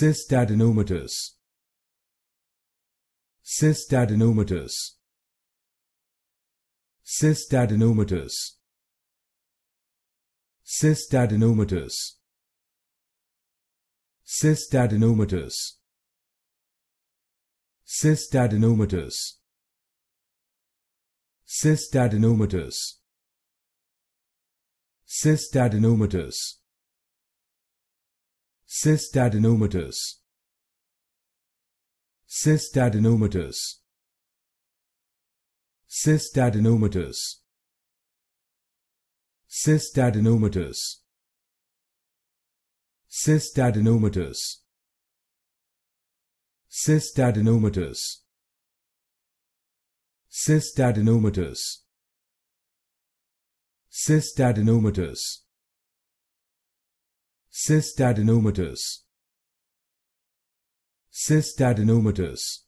cystadenomatous cystadenomatous cystadenomatous cystadenomatous cystadenomatous cystadenomatous cystadenomatous cystadenomatous cystadenomatous cystadenomatous cystadenomatous cystadenomatous cystadenomatous cystadenomatous cystadenomatous cystadenomatous Cystadenomatous. Cystadenomatous.